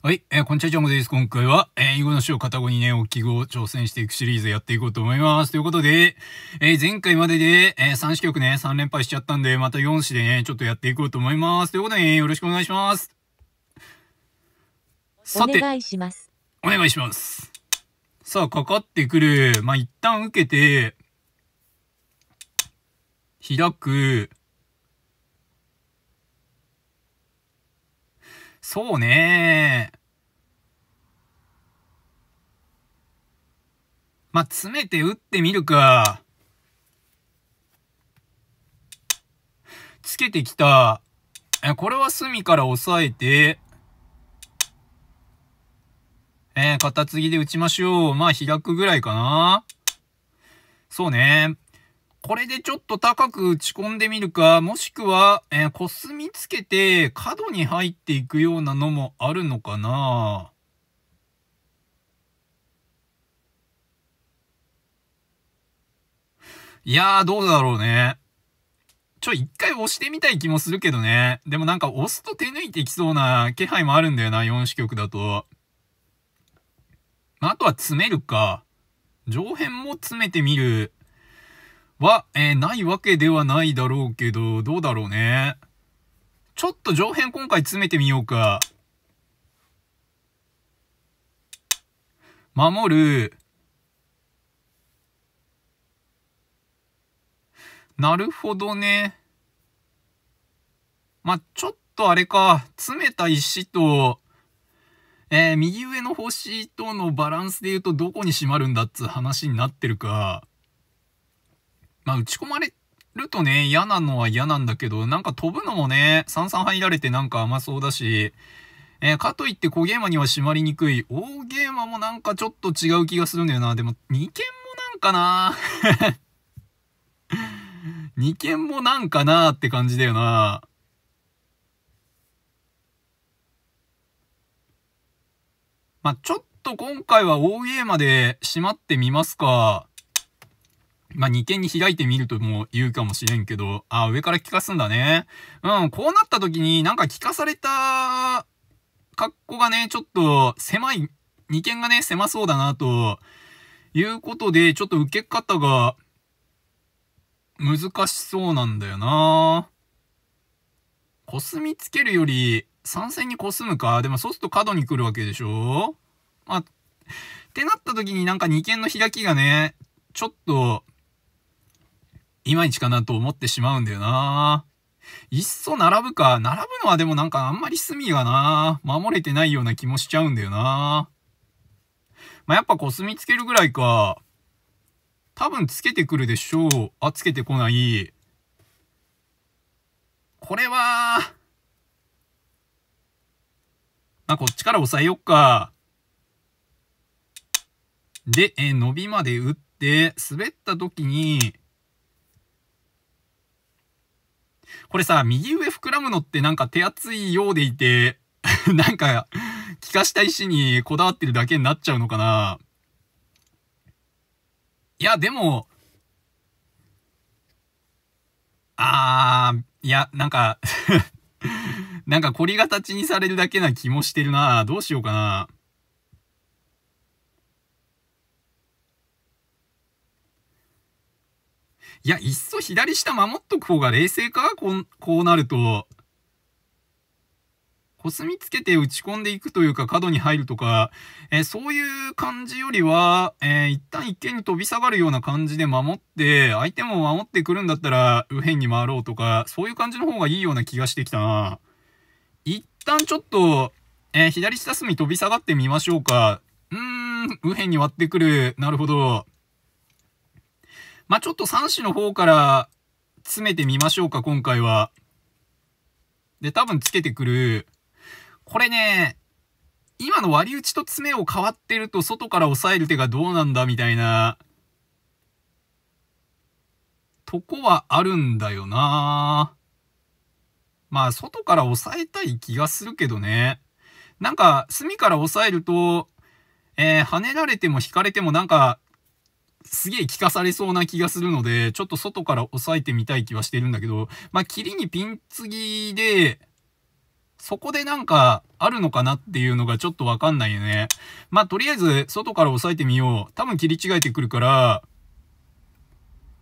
はい、えー、こんにちは、ジョモです。今回は、えー、囲の詩を片語にね、お記号を挑戦していくシリーズやっていこうと思います。ということで、えー、前回までで、えー、3詩局ね、3連敗しちゃったんで、また4詩でね、ちょっとやっていこうと思います。ということで、ね、よろしくお願いします。さて、お願いします。お願いします。さあ、かかってくる。まあ、一旦受けて、開く。そうねまあ、詰めて打ってみるか。つけてきた。え、これは隅から押さえて、えー、片継ぎで打ちましょう。まあ、開くぐらいかな。そうね。これでちょっと高く打ち込んでみるか、もしくは、えー、スミつけて角に入っていくようなのもあるのかなぁ。いやー、どうだろうね。ちょ、一回押してみたい気もするけどね。でもなんか押すと手抜いてきそうな気配もあるんだよな、四四局だと。まあ、あとは詰めるか。上辺も詰めてみる。は、えー、ないわけではないだろうけど、どうだろうね。ちょっと上辺今回詰めてみようか。守る。なるほどね。まあ、ちょっとあれか、詰めた石と、えー、右上の星とのバランスで言うとどこに閉まるんだっつ話になってるか。まあ、打ち込まれるとね、嫌なのは嫌なんだけど、なんか飛ぶのもね、三々入られてなんか甘そうだし、えー、かといって小ゲーマには締まりにくい。大ゲーマもなんかちょっと違う気がするんだよな。でも、2軒もなんかな2軒 もなんかなって感じだよな。まあ、ちょっと今回は大ゲーマで締まってみますか。まあ、二間に開いてみるとも言うかもしれんけど、あ、上から聞かすんだね。うん、こうなった時になんか聞かされた格好がね、ちょっと狭い、二間がね、狭そうだなと、いうことで、ちょっと受け方が難しそうなんだよなコスミつけるより、三線にコスむか。でもそうすると角に来るわけでしょまあ、ってなった時になんか二間の開きがね、ちょっといまいちかなと思ってしまうんだよないっそ並ぶか。並ぶのはでもなんかあんまり隅がな、守れてないような気もしちゃうんだよな。まあ、やっぱこう墨つけるぐらいか。多分つけてくるでしょう。あ、つけてこない。これは、まあ、こっちから押さえよっか。で、えー、伸びまで打って、滑った時に、これさ、右上膨らむのってなんか手厚いようでいて、なんか、効かした石にこだわってるだけになっちゃうのかないや、でも、あー、いや、なんか なんか凝り形にされるだけな気もしてるなどうしようかないや、いっそ左下守っとく方が冷静かこう、こうなると。コスミつけて打ち込んでいくというか、角に入るとか、えー、そういう感じよりは、えー、一旦一見に飛び下がるような感じで守って、相手も守ってくるんだったら、右辺に回ろうとか、そういう感じの方がいいような気がしてきたな。一旦ちょっと、えー、左下隅飛び下がってみましょうか。うーん、右辺に割ってくる。なるほど。まあ、ちょっと3種の方から詰めてみましょうか、今回は。で、多分つけてくる。これね、今の割り打ちと詰めを変わってると外から押さえる手がどうなんだみたいな、とこはあるんだよなまあ、外から押さえたい気がするけどね。なんか、隅から押さえると、えー、跳ねられても引かれてもなんか、すげえ効かされそうな気がするので、ちょっと外から押さえてみたい気はしてるんだけど、まあ、霧にピン継ぎで、そこでなんかあるのかなっていうのがちょっとわかんないよね。まあ、とりあえず外から押さえてみよう。多分切り違えてくるから、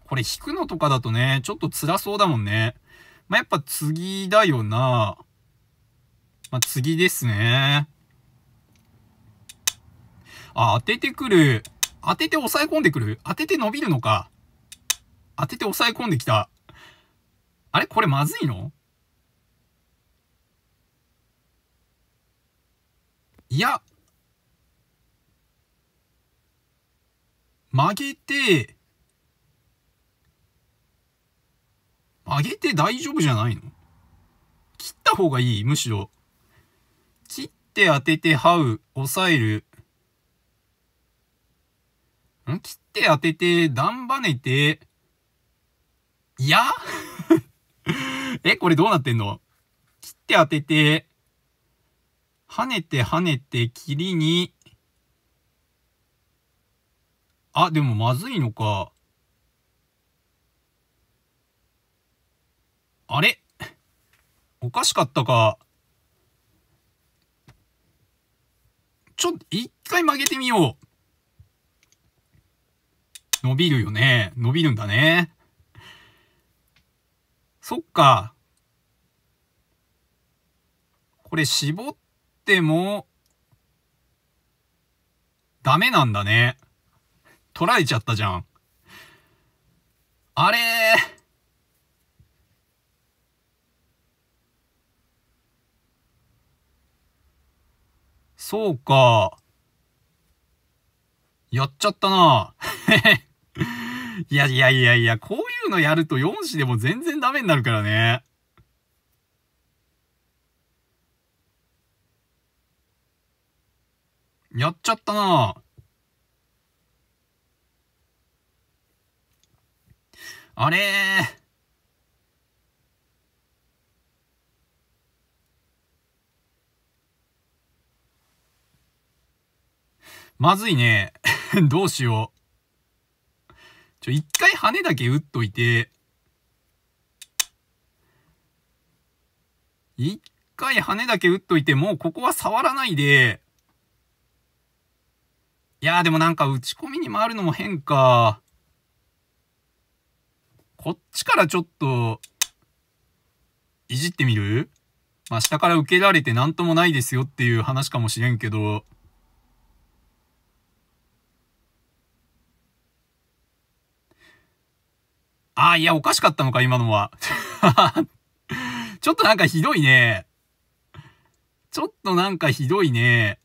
これ引くのとかだとね、ちょっと辛そうだもんね。まあ、やっぱ次だよな。まあ、次ですね。あ、当ててくる。当てて抑え込んでくる当てて伸びるのか当てて抑え込んできた。あれこれまずいのいや。曲げて、曲げて大丈夫じゃないの切った方がいいむしろ。切って当てて、はう、抑える、ん切って当てて、段ばねて、いや え、これどうなってんの切って当てて、跳ねて跳ねて、切りに、あ、でもまずいのか。あれおかしかったか。ちょっと、一回曲げてみよう。伸びるよね。伸びるんだね。そっか。これ絞っても、ダメなんだね。取られちゃったじゃん。あれそうか。やっちゃったな。いやいやいやいや、こういうのやると4子でも全然ダメになるからね。やっちゃったなあれまずいね。どうしよう。ちょ、一回羽だけ打っといて、一回羽だけ打っといて、もうここは触らないで、いやーでもなんか打ち込みに回るのも変か。こっちからちょっと、いじってみるまあ、下から受けられて何ともないですよっていう話かもしれんけど、ああ、いや、おかしかったのか、今のは。ちょっとなんかひどいね。ちょっとなんかひどいね。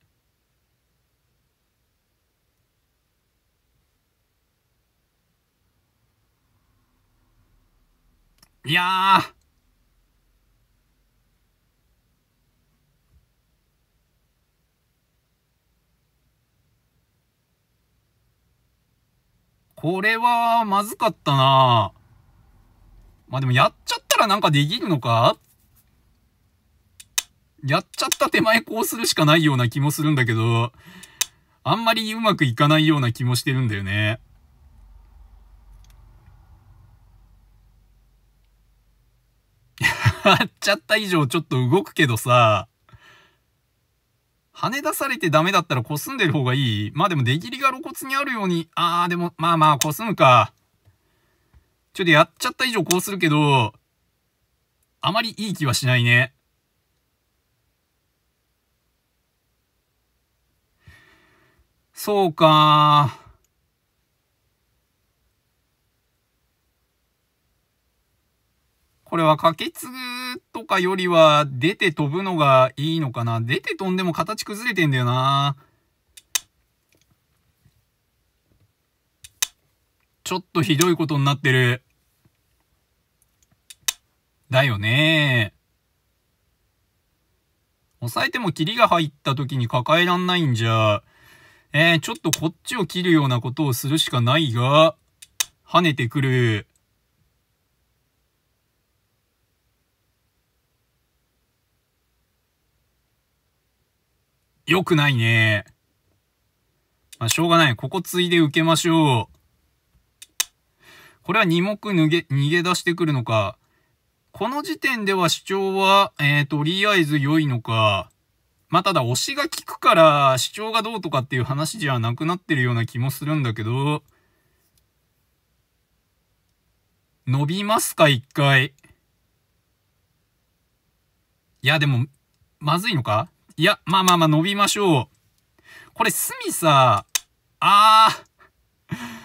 いやー。これは、まずかったなぁ。まあでもやっちゃったらなんかできんのかやっちゃった手前こうするしかないような気もするんだけど、あんまりうまくいかないような気もしてるんだよね。やっちゃった以上ちょっと動くけどさ、跳ね出されてダメだったらこすんでる方がいいまあでも出切りが露骨にあるように、ああでも、まあまあこすむか。ちょっとやっちゃった以上こうするけど、あまりいい気はしないね。そうかこれはかけ継ぐとかよりは出て飛ぶのがいいのかな。出て飛んでも形崩れてんだよな。ちょっとひどいことになってる。だよね押さえても霧が入った時に抱えらんないんじゃ、えー、ちょっとこっちを切るようなことをするしかないが、跳ねてくる。よくないね。まあ、しょうがない。ここついで受けましょう。これは二目逃げ、逃げ出してくるのか、この時点では主張は、えー、とりあえず良いのか、まあ、ただ推しが効くから主張がどうとかっていう話じゃなくなってるような気もするんだけど、伸びますか、一回。いや、でも、まずいのかいや、まあまあまあ伸びましょう。これ、隅さ、あー、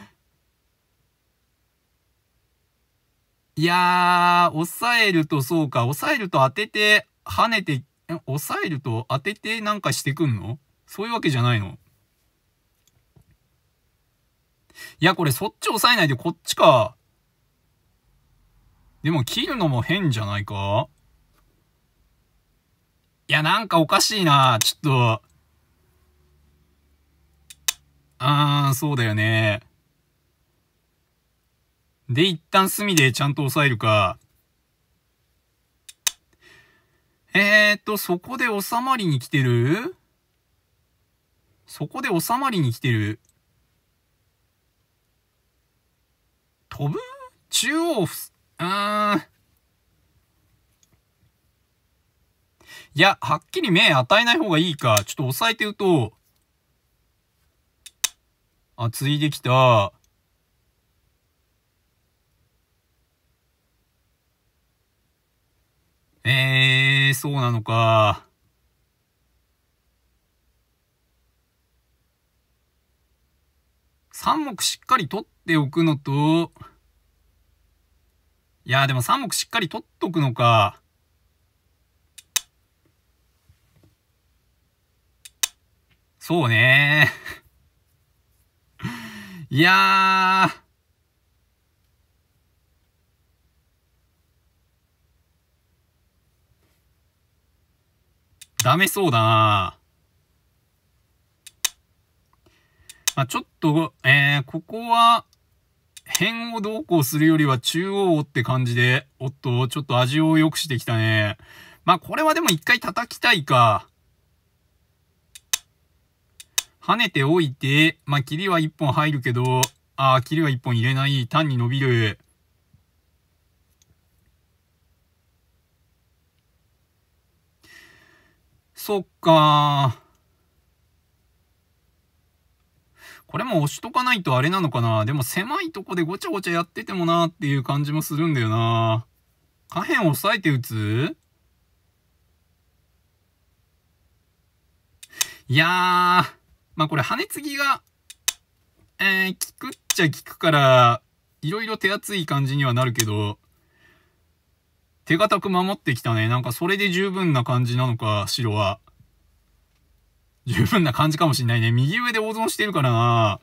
いやー、抑えるとそうか、抑えると当てて、跳ねて、抑えると当ててなんかしてくんのそういうわけじゃないのいや、これそっち押さえないでこっちか。でも切るのも変じゃないかいや、なんかおかしいなちょっと。あー、そうだよね。で、一旦隅でちゃんと押さえるか。えーっと、そこで収まりに来てるそこで収まりに来てる。飛ぶ中央ふ、うーん。いや、はっきり目与えない方がいいか。ちょっと押さえてると。あ、ついできた。えー、そうなのか。3目しっかり取っておくのと、いやでも3目しっかり取っとくのか。そうねいやー。ダメそうだなまあ、ちょっと、えー、ここは、辺をどうこうするよりは中央をって感じで、おっと、ちょっと味を良くしてきたね。まあ、これはでも一回叩きたいか。跳ねておいて、まあ、りは一本入るけど、ああ、りは一本入れない。単に伸びる。そっかこれも押しとかないとあれなのかなでも狭いとこでごちゃごちゃやっててもなっていう感じもするんだよな下辺押さえて打ついやー、まあこれ羽継ぎが、えー、効くっちゃ効くから、いろいろ手厚い感じにはなるけど、手堅く守ってきたね。なんかそれで十分な感じなのか、白は。十分な感じかもしんないね。右上で大損してるからな。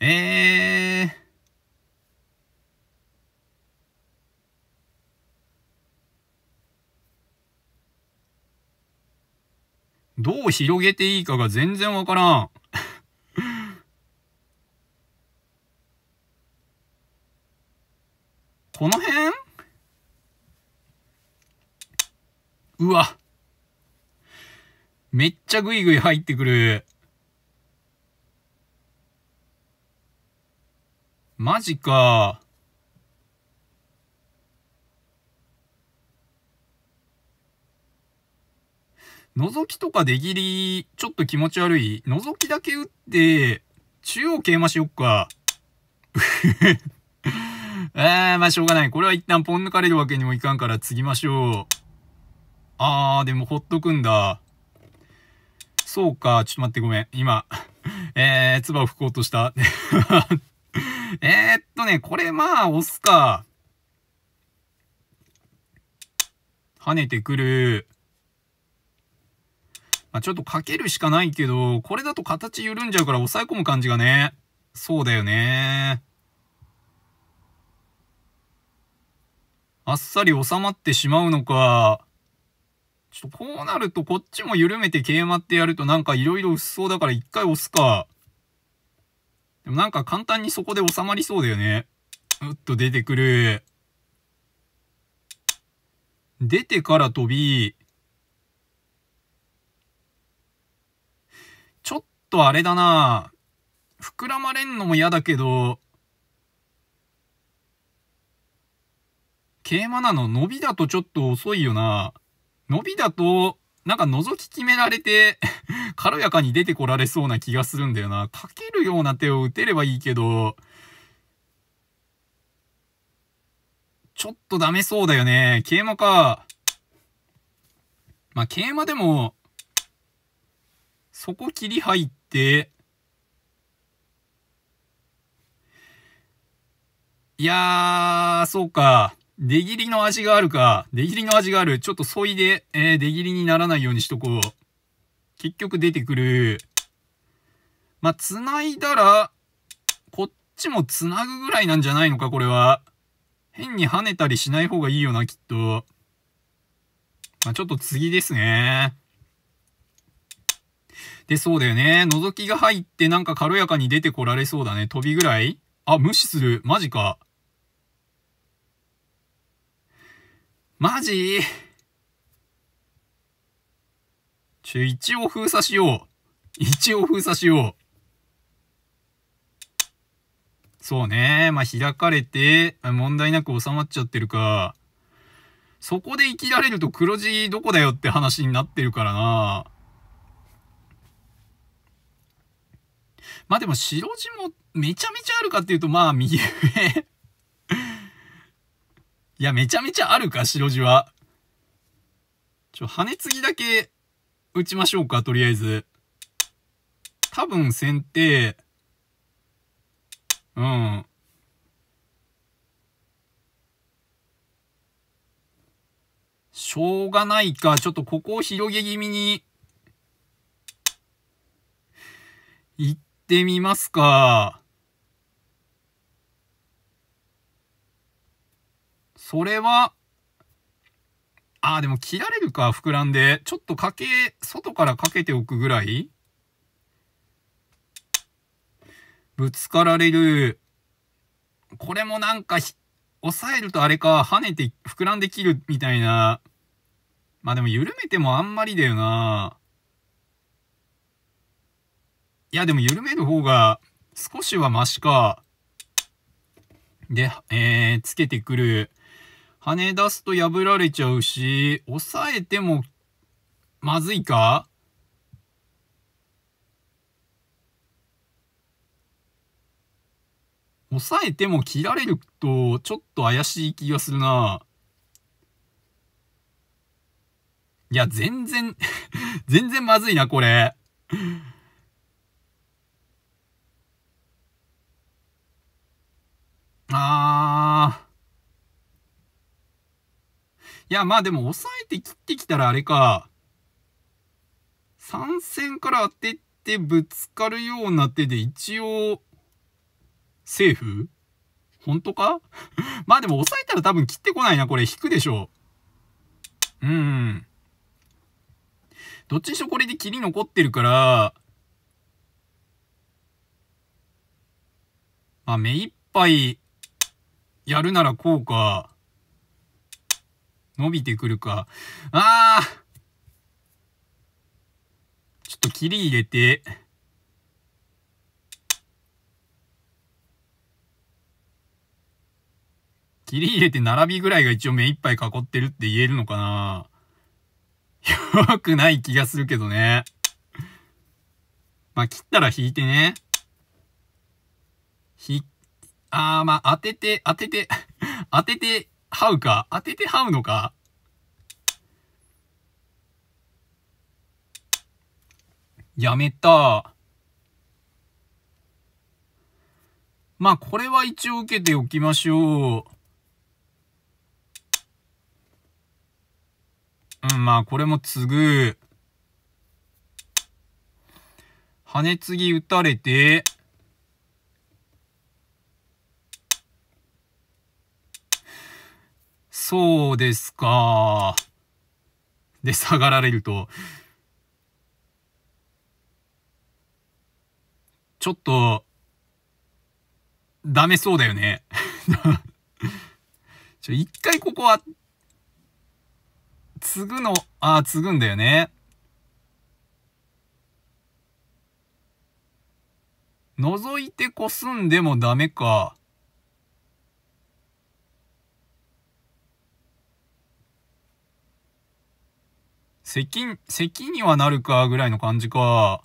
えー。どう広げていいかが全然わからん。この辺うわ。めっちゃグイグイ入ってくる。マジか。覗きとか出切り、ちょっと気持ち悪い。覗きだけ打って、中央桂馬しよっか。えー、まあしょうがない。これは一旦ポン抜かれるわけにもいかんから次ましょう。あー、でもほっとくんだ。そうか、ちょっと待ってごめん。今、えー、唾を吹こうとした。えっとね、これまあ、押すか。跳ねてくる。まあ、ちょっとかけるしかないけど、これだと形緩んじゃうから抑え込む感じがね。そうだよね。あっさり収まってしまうのか、ちょっとこうなるとこっちも緩めて桂馬ってやるとなんか色々薄そうだから一回押すか。でもなんか簡単にそこで収まりそうだよね。うっと出てくる。出てから飛び、ちょっとあれだな膨らまれんのも嫌だけど、桂馬なの伸びだとちょっと遅いよな。伸びだと、なんか覗き決められて 軽やかに出てこられそうな気がするんだよな。かけるような手を打てればいいけど、ちょっとダメそうだよね。桂馬か。まあ、桂馬でも、そこ切り入って、いやー、そうか。出切りの味があるか、出切りの味がある。ちょっと削いで、えー、出切りにならないようにしとこう。結局出てくる。まあ、繋いだら、こっちも繋ぐぐらいなんじゃないのか、これは。変に跳ねたりしない方がいいよな、きっと。まあ、ちょっと次ですね。で、そうだよね。覗きが入ってなんか軽やかに出てこられそうだね。飛びぐらいあ、無視する。マジか。マジちょ、一応封鎖しよう。一応封鎖しよう。そうね。まあ、開かれて、問題なく収まっちゃってるか。そこで生きられると黒字どこだよって話になってるからな。まあでも白地もめちゃめちゃあるかっていうと、まあ右上いや、めちゃめちゃあるか、白地は。ちょ、羽継ぎだけ打ちましょうか、とりあえず。多分先手、うん。しょうがないか。ちょっとここを広げ気味に、行ってみますか。それは、ああ、でも切られるか、膨らんで。ちょっとかけ、外からかけておくぐらいぶつかられる。これもなんか、抑えるとあれか、跳ねて、膨らんで切るみたいな。まあでも緩めてもあんまりだよな。いや、でも緩める方が少しはマシか。で、えー、つけてくる。跳ね出すと破られちゃうし、抑えてもまずいか抑えても切られるとちょっと怪しい気がするな。いや、全然 全然まずいな、これあー。いや、まあでも抑えて切ってきたらあれか。参戦から当ててぶつかるような手で一応、セーフ本当か まあでも抑えたら多分切ってこないな。これ引くでしょう。うん。どっちにしろこれで切り残ってるから、まあ目いっぱいやるならこうか。伸びてくるか。あーちょっと切り入れて。切り入れて並びぐらいが一応目いっぱい囲ってるって言えるのかなよくない気がするけどね。まあ、切ったら引いてね。ひ、あー、まあ、当てて、当てて、当ててはうか。当ててはうのか。やめた。まあ、これは一応受けておきましょう。うん、まあ、これも継ぐ。羽継ぎ打たれて、そうですか。で、下がられると、ちょっと、ダメそうだよね。ちょ、一回ここは、継ぐの、ああ、継ぐんだよね。覗いてこすんでもダメか。咳、咳にはなるか、ぐらいの感じか。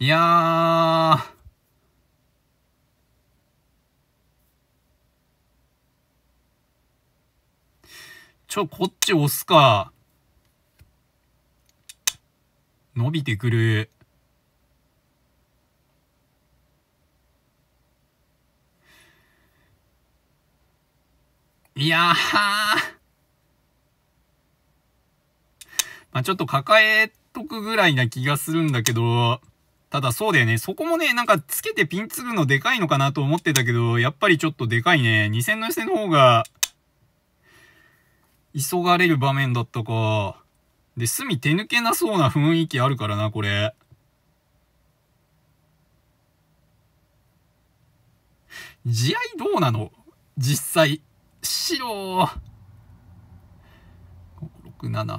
いやー。ちょ、こっち押すか。伸びてくる。いやー。まあ、ちょっと抱えとくぐらいな気がするんだけど、ただそうだよね。そこもね、なんかつけてピンつぐのでかいのかなと思ってたけど、やっぱりちょっとでかいね。2 0 0 0の寄せの方が、急がれる場面だったか。で、隅手抜けなそうな雰囲気あるからな、これ。地合どうなの実際。白。なんか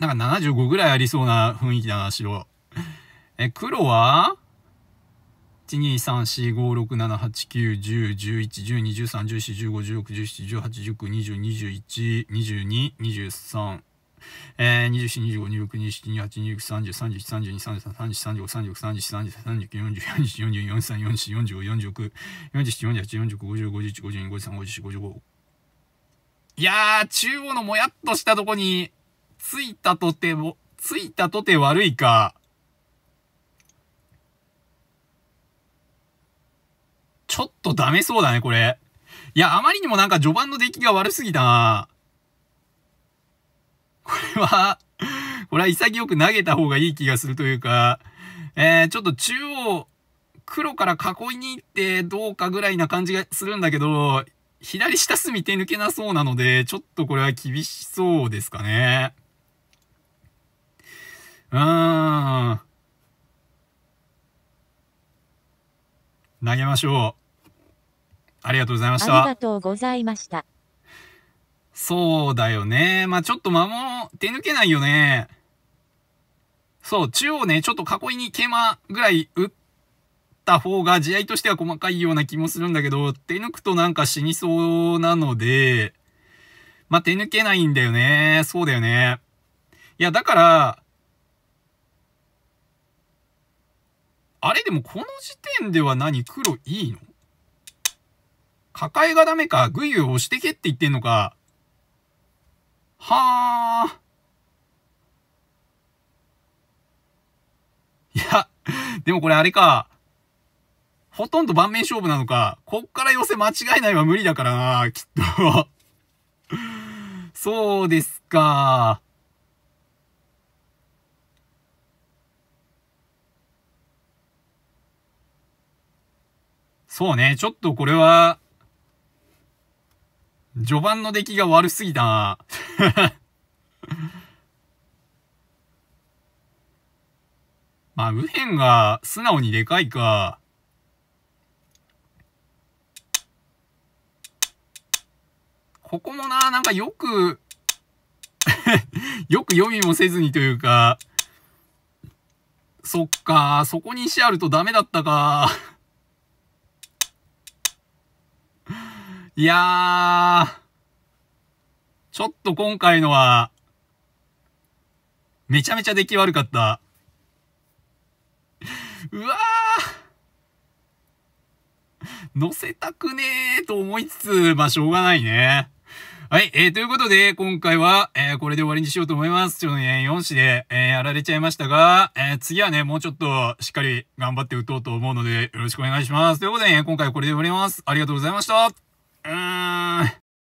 75ぐらいありそうな雰囲気だな、白。え、黒は1234567891011121314151617181920212223えー、24、25、26、27、28、29、30、31、32、33、34、35、36、37、38、39、40、41、42、43、44、45、46、47、48、49、50、51、52、53、54、55。いやー、中央のもやっとしたとこに、ついたとても、ついたとて悪いか。ちょっとダメそうだね、これ。いや、あまりにもなんか序盤の出来が悪すぎたなこれは、これは潔く投げた方がいい気がするというか、えー、ちょっと中央、黒から囲いに行ってどうかぐらいな感じがするんだけど、左下隅手抜けなそうなので、ちょっとこれは厳しそうですかね。うーん。投げましょう。ありがとうございました。ありがとうございました。そうだよね。まあ、ちょっと間も手抜けないよね。そう、中央ね、ちょっと囲いに桂馬ぐらい打った方が地合いとしては細かいような気もするんだけど、手抜くとなんか死にそうなので、まあ、手抜けないんだよね。そうだよね。いや、だから、あれでもこの時点では何黒いいの抱えがダメか、グイグイ押してけって言ってんのか。はあ。いや、でもこれあれか。ほとんど盤面勝負なのか。こっから寄せ間違いないは無理だからな、きっと そうですか。そうね、ちょっとこれは、序盤の出来が悪すぎたな まあ、右辺が素直にでかいか。ここもな、なんかよく よく読みもせずにというか、そっか、そこに石あるとダメだったか。いやー、ちょっと今回のは、めちゃめちゃ出来悪かった。うわー乗せたくねーと思いつつ、まあ、しょうがないね。はい、えー、ということで、今回は、えー、これで終わりにしようと思います。ちょっとね、4子で、えー、やられちゃいましたが、えー、次はね、もうちょっと、しっかり頑張って打とうと思うので、よろしくお願いします。ということで、ね、今回はこれで終わります。ありがとうございました。Uh,